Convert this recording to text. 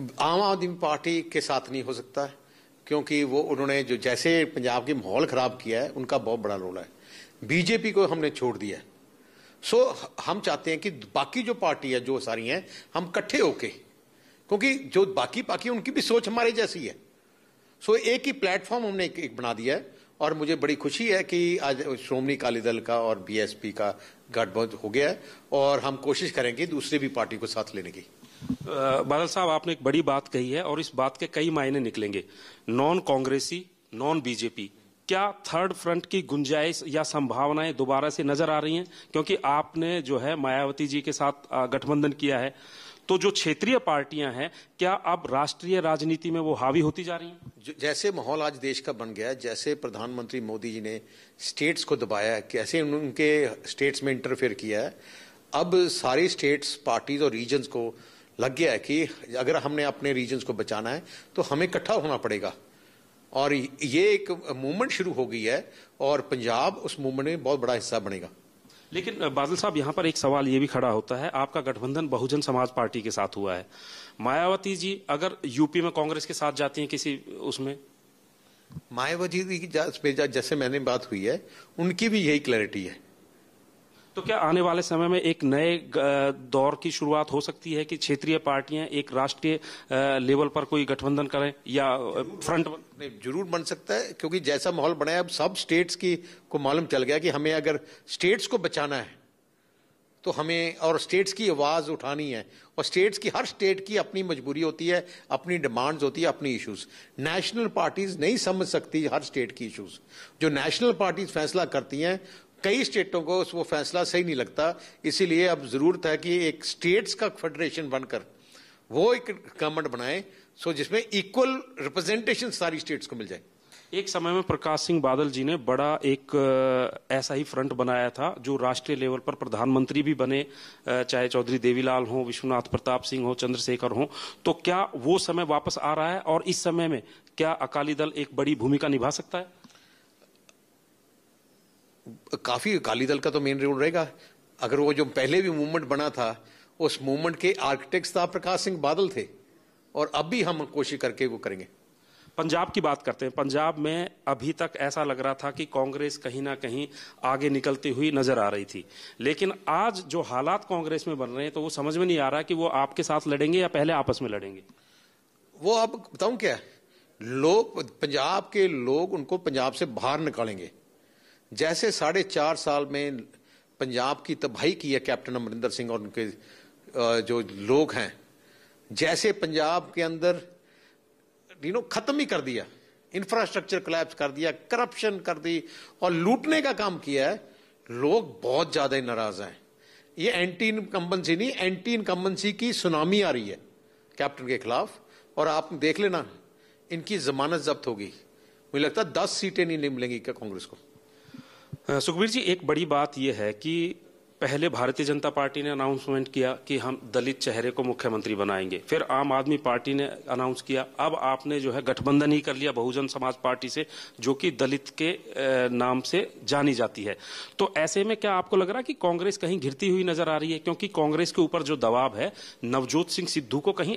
आम आदमी पार्टी के साथ नहीं हो सकता है क्योंकि वो उन्होंने जो जैसे पंजाब की माहौल खराब किया है उनका बहुत बड़ा रोल है बीजेपी को हमने छोड़ दिया है सो हम चाहते हैं कि बाकी जो पार्टी है जो सारी हैं हम इकट्ठे होके क्योंकि जो बाकी बाकी उनकी भी सोच हमारे जैसी है सो एक ही प्लेटफॉर्म हमने एक, एक बना दिया है और मुझे बड़ी खुशी है कि आज श्रोमणी अकाली दल का और बीएसपी का गठबंध हो गया है और हम कोशिश करेंगे दूसरी भी पार्टी को साथ लेने की बादल साहब आपने एक बड़ी बात कही है और इस बात के कई मायने निकलेंगे नॉन कांग्रेसी नॉन बीजेपी क्या थर्ड फ्रंट की गुंजाइश या संभावनाएं दोबारा से नजर आ रही हैं क्योंकि आपने जो है मायावती जी के साथ गठबंधन किया है तो जो क्षेत्रीय पार्टियां हैं क्या अब राष्ट्रीय राजनीति में वो हावी होती जा रही हैं जैसे माहौल आज देश का बन गया है जैसे प्रधानमंत्री मोदी जी ने स्टेट्स को दबाया है कैसे उनके स्टेट्स में इंटरफेयर किया है अब सारी स्टेट्स पार्टीज और रीजन्स को लग गया है कि अगर हमने अपने रीजन्स को बचाना है तो हमें इकट्ठा होना पड़ेगा और ये एक मूवमेंट शुरू हो गई है और पंजाब उस मूवमेंट में बहुत बड़ा हिस्सा बनेगा लेकिन बादल साहब यहाँ पर एक सवाल ये भी खड़ा होता है आपका गठबंधन बहुजन समाज पार्टी के साथ हुआ है मायावती जी अगर यूपी में कांग्रेस के साथ जाती हैं किसी उसमें मायावती जी की जैसे मैंने बात हुई है उनकी भी यही क्लैरिटी है तो क्या आने वाले समय में एक नए दौर की शुरुआत हो सकती है कि क्षेत्रीय पार्टियां एक राष्ट्रीय लेवल पर कोई गठबंधन करें या फ्रंट जरूर बन सकता है क्योंकि जैसा माहौल बनाया अब सब स्टेट्स की को मालूम चल गया कि हमें अगर स्टेट्स को बचाना है तो हमें और स्टेट्स की आवाज़ उठानी है और स्टेट्स की हर स्टेट की अपनी मजबूरी होती है अपनी डिमांड्स होती है अपनी इश्यूज नेशनल पार्टीज नहीं समझ सकती हर स्टेट की इश्यूज जो नेशनल पार्टीज फैसला करती हैं कई स्टेटों को वो फैसला सही नहीं लगता इसीलिए अब जरूरत है कि एक स्टेट्स का फेडरेशन बनकर वो एक गवर्नमेंट बनाए सो जिसमें इक्वल रिप्रेजेंटेशन सारी स्टेट्स को मिल जाए एक समय में प्रकाश सिंह बादल जी ने बड़ा एक ऐसा ही फ्रंट बनाया था जो राष्ट्रीय लेवल पर प्रधानमंत्री भी बने चाहे चौधरी देवीलाल हो विश्वनाथ प्रताप सिंह हो चंद्रशेखर हो तो क्या वो समय वापस आ रहा है और इस समय में क्या अकाली दल एक बड़ी भूमिका निभा सकता है काफ़ी अकाली दल का तो मेन रोल रहेगा अगर वो जो पहले भी मूवमेंट बना था उस मूवमेंट के आर्किटेक्ट था प्रकाश सिंह बादल थे और अब भी हम कोशिश करके वो करेंगे पंजाब की बात करते हैं पंजाब में अभी तक ऐसा लग रहा था कि कांग्रेस कहीं ना कहीं आगे निकलती हुई नजर आ रही थी लेकिन आज जो हालात कांग्रेस में बन रहे हैं तो वो समझ में नहीं आ रहा कि वो आपके साथ लड़ेंगे या पहले आपस में लड़ेंगे वो आप बताऊं क्या लोग पंजाब के लोग उनको पंजाब से बाहर निकालेंगे जैसे साढ़े चार साल में पंजाब की तबाही की है कैप्टन अमरिंदर सिंह और उनके जो लोग हैं जैसे पंजाब के अंदर यू नो खत्म ही कर दिया इंफ्रास्ट्रक्चर कलेप्स कर दिया करप्शन कर दी और लूटने का काम किया है लोग बहुत ज्यादा नाराज हैं ये एंटी इनकम्बेंसी नहीं एंटी इनकम्बेंसी की सुनामी आ रही है कैप्टन के खिलाफ और आप देख लेना इनकी जमानत जब्त होगी मुझे लगता है दस सीटें नहीं मिलेंगी क्या कांग्रेस को सुखबीर जी एक बड़ी बात यह है कि पहले भारतीय जनता पार्टी ने अनाउंसमेंट किया कि हम दलित चेहरे को मुख्यमंत्री बनाएंगे फिर आम आदमी पार्टी ने अनाउंस किया अब आपने जो है गठबंधन ही कर लिया बहुजन समाज पार्टी से जो कि दलित के नाम से जानी जाती है तो ऐसे में क्या आपको लग रहा है कि कांग्रेस कहीं घिरती हुई नजर आ रही है क्योंकि कांग्रेस के ऊपर जो दबाव है नवजोत सिंह सिद्धू को कहीं